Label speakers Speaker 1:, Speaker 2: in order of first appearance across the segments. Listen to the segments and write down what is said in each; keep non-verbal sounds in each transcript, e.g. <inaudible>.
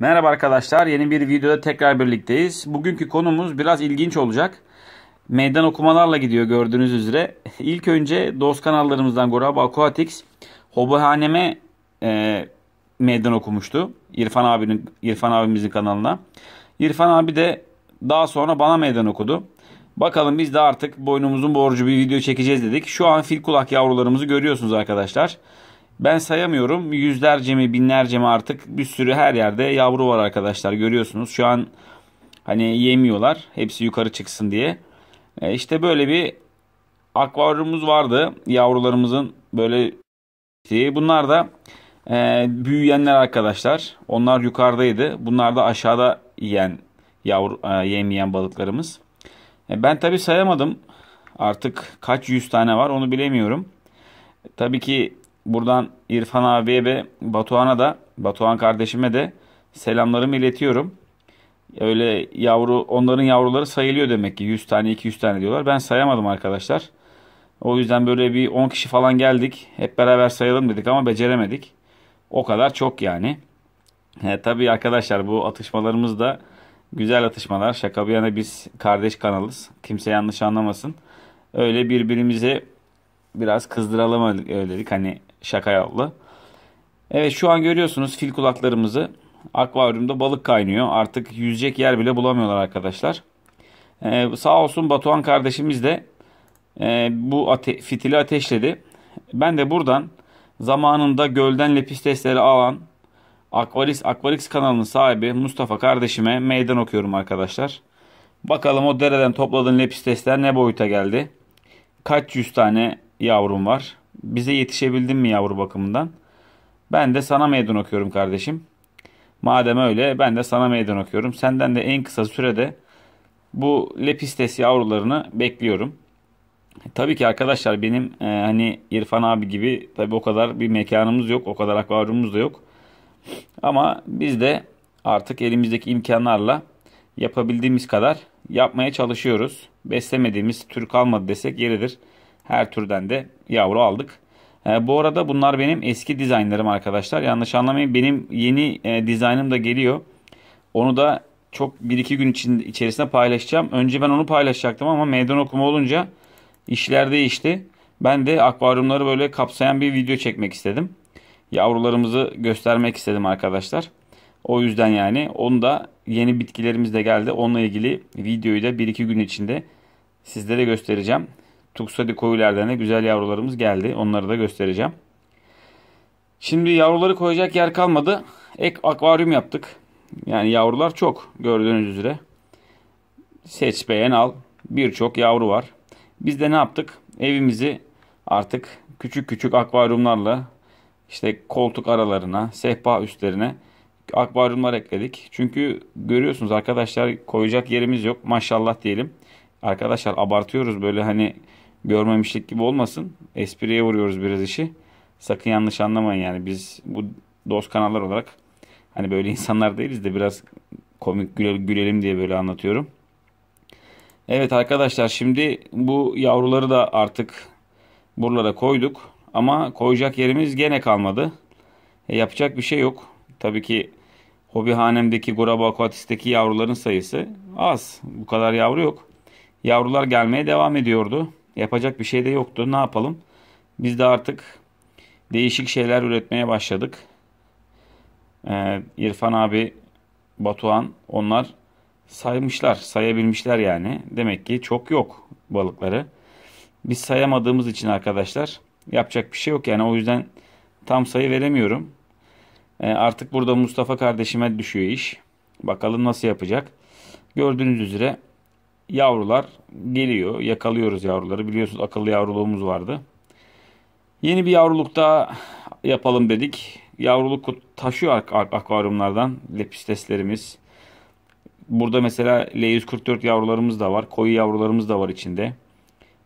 Speaker 1: Merhaba arkadaşlar yeni bir videoda tekrar birlikteyiz. Bugünkü konumuz biraz ilginç olacak. Meydan okumalarla gidiyor gördüğünüz üzere. <laughs> İlk önce dost kanallarımızdan Goraba Aquatics Hobohaneme e, meydan okumuştu. İrfan abinin İrfan abimizin kanalına. İrfan abi de daha sonra bana meydan okudu. Bakalım biz de artık boynumuzun borcu bir video çekeceğiz dedik. Şu an fil kulak yavrularımızı görüyorsunuz arkadaşlar. Arkadaşlar. Ben sayamıyorum. Yüzlerce mi binlerce mi artık bir sürü her yerde yavru var arkadaşlar. Görüyorsunuz şu an hani yemiyorlar. Hepsi yukarı çıksın diye. E işte böyle bir akvaryumumuz vardı. Yavrularımızın böyle bunlar da e, büyüyenler arkadaşlar. Onlar yukarıdaydı. Bunlar da aşağıda yiyen yavru e, yemeyen balıklarımız. E, ben tabi sayamadım. Artık kaç yüz tane var onu bilemiyorum. Tabii ki buradan İrfan abiye ve Batuhan'a da Batuhan kardeşime de selamlarımı iletiyorum. Öyle yavru onların yavruları sayılıyor demek ki 100 tane 200 tane diyorlar. Ben sayamadım arkadaşlar. O yüzden böyle bir 10 kişi falan geldik. Hep beraber sayalım dedik ama beceremedik. O kadar çok yani. E, tabii arkadaşlar bu atışmalarımız da güzel atışmalar. Şaka bir yana biz kardeş kanalız. Kimse yanlış anlamasın. Öyle birbirimize biraz kızdıralım öyle dedik. Hani Şaka yaplı. Evet şu an görüyorsunuz fil kulaklarımızı. Akvaryumda balık kaynıyor. Artık yüzecek yer bile bulamıyorlar arkadaşlar. Ee, sağ olsun Batuhan kardeşimiz de e, bu ate fitili ateşledi. Ben de buradan zamanında gölden lepistesleri alan Aqualix, Aqualix kanalının sahibi Mustafa kardeşime meydan okuyorum arkadaşlar. Bakalım o dereden topladığın lepistesler ne boyuta geldi? Kaç yüz tane yavrum var? Bize yetişebildin mi yavru bakımından? Ben de sana meydan okuyorum kardeşim. Madem öyle ben de sana meydan okuyorum. Senden de en kısa sürede bu lepistes yavrularını bekliyorum. Tabii ki arkadaşlar benim e, hani İrfan abi gibi tabii o kadar bir mekanımız yok. O kadar akvaryumumuz da yok. Ama biz de artık elimizdeki imkanlarla yapabildiğimiz kadar yapmaya çalışıyoruz. Beslemediğimiz tür kalmadı desek yeridir her türden de yavru aldık. E, bu arada bunlar benim eski dizaynlarım arkadaşlar. Yanlış anlamayın benim yeni e, dizaynım da geliyor. Onu da çok 1-2 gün için, içerisinde paylaşacağım. Önce ben onu paylaşacaktım ama meydan okuma olunca işler değişti. Ben de akvaryumları böyle kapsayan bir video çekmek istedim. Yavrularımızı göstermek istedim arkadaşlar. O yüzden yani onu da yeni bitkilerimiz de geldi. Onunla ilgili videoyu da 1-2 gün içinde sizlere göstereceğim. Tuksadi koyulardan da güzel yavrularımız geldi. Onları da göstereceğim. Şimdi yavruları koyacak yer kalmadı. Ek akvaryum yaptık. Yani yavrular çok gördüğünüz üzere. Seç beğen al. Birçok yavru var. Biz de ne yaptık? Evimizi artık küçük küçük akvaryumlarla işte koltuk aralarına, sehpa üstlerine akvaryumlar ekledik. Çünkü görüyorsunuz arkadaşlar koyacak yerimiz yok. Maşallah diyelim. Arkadaşlar abartıyoruz böyle hani görmemişlik gibi olmasın. Espriye vuruyoruz biraz işi. Sakın yanlış anlamayın yani biz bu dost kanallar olarak hani böyle <laughs> insanlar değiliz de biraz komik gülelim diye böyle anlatıyorum. Evet arkadaşlar şimdi bu yavruları da artık buralara koyduk. Ama koyacak yerimiz gene kalmadı. E, yapacak bir şey yok. Tabii ki hobi hanemdeki Goraba Aquatis'teki yavruların sayısı az. Bu kadar yavru yok. Yavrular gelmeye devam ediyordu. Yapacak bir şey de yoktu. Ne yapalım? Biz de artık değişik şeyler üretmeye başladık. Ee, İrfan abi, Batuhan onlar saymışlar, sayabilmişler yani. Demek ki çok yok balıkları. Biz sayamadığımız için arkadaşlar yapacak bir şey yok yani o yüzden tam sayı veremiyorum. Ee, artık burada Mustafa kardeşime düşüyor iş. Bakalım nasıl yapacak. Gördüğünüz üzere yavrular geliyor. Yakalıyoruz yavruları. Biliyorsunuz akıllı yavruluğumuz vardı. Yeni bir yavruluk daha yapalım dedik. Yavruluk taşıyor akvaryumlardan lepisteslerimiz. Burada mesela L144 yavrularımız da var. Koyu yavrularımız da var içinde.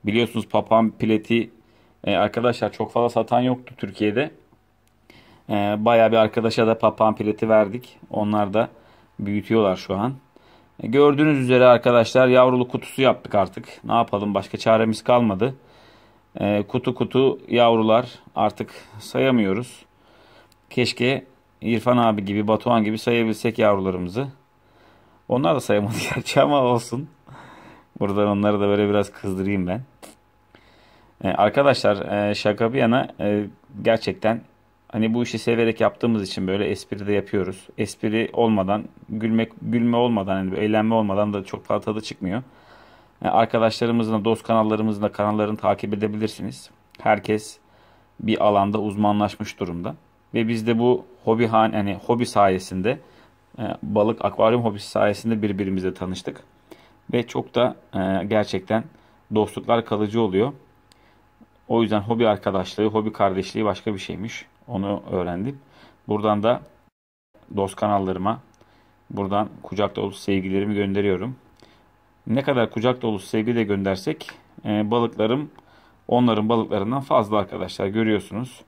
Speaker 1: Biliyorsunuz papağan pileti e, arkadaşlar çok fazla satan yoktu Türkiye'de. E, bayağı bir arkadaşa da papağan pileti verdik. Onlar da büyütüyorlar şu an. E, gördüğünüz üzere arkadaşlar yavrulu kutusu yaptık artık. Ne yapalım başka çaremiz kalmadı. E, kutu kutu yavrular artık sayamıyoruz. Keşke İrfan abi gibi Batuhan gibi sayabilsek yavrularımızı. Onlar da sayamadı <laughs> gerçi ama olsun. Buradan onları da böyle biraz kızdırayım ben. E, arkadaşlar e, şaka bir yana gerçekten Hani bu işi severek yaptığımız için böyle espri de yapıyoruz. Espri olmadan, gülmek gülme olmadan, yani eğlenme olmadan da çok fazla tadı çıkmıyor. Yani arkadaşlarımızla, dost kanallarımızla kanallarını takip edebilirsiniz. Herkes bir alanda uzmanlaşmış durumda. Ve biz de bu hobi hani hobi sayesinde e, balık akvaryum hobisi sayesinde birbirimize tanıştık. Ve çok da e, gerçekten dostluklar kalıcı oluyor. O yüzden hobi arkadaşlığı, hobi kardeşliği başka bir şeymiş. Onu öğrendim. Buradan da dost kanallarıma buradan kucak dolusu sevgilerimi gönderiyorum. Ne kadar kucak dolusu sevgi de göndersek e, balıklarım onların balıklarından fazla arkadaşlar görüyorsunuz.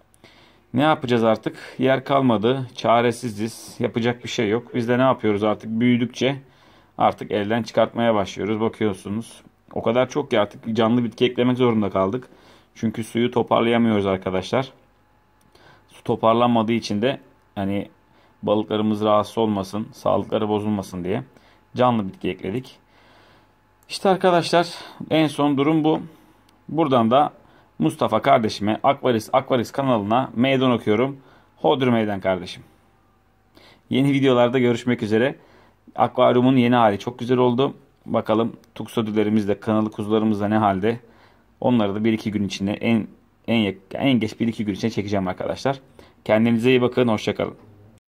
Speaker 1: Ne yapacağız artık? Yer kalmadı. Çaresiziz. Yapacak bir şey yok. Biz de ne yapıyoruz artık? Büyüdükçe artık elden çıkartmaya başlıyoruz. Bakıyorsunuz. O kadar çok ki artık canlı bitki eklemek zorunda kaldık. Çünkü suyu toparlayamıyoruz arkadaşlar. Su toparlanmadığı için de hani balıklarımız rahatsız olmasın, sağlıkları bozulmasın diye canlı bitki ekledik. İşte arkadaşlar en son durum bu. Buradan da Mustafa kardeşime Aquaris Aquaris kanalına meydan okuyorum. Hodri meydan kardeşim. Yeni videolarda görüşmek üzere. Akvaryumun yeni hali çok güzel oldu. Bakalım tuksodülerimiz de kanalı kuzularımız da ne halde. Onları da 1-2 gün içinde en en, en geç 1-2 gün içinde çekeceğim arkadaşlar. Kendinize iyi bakın. Hoşçakalın.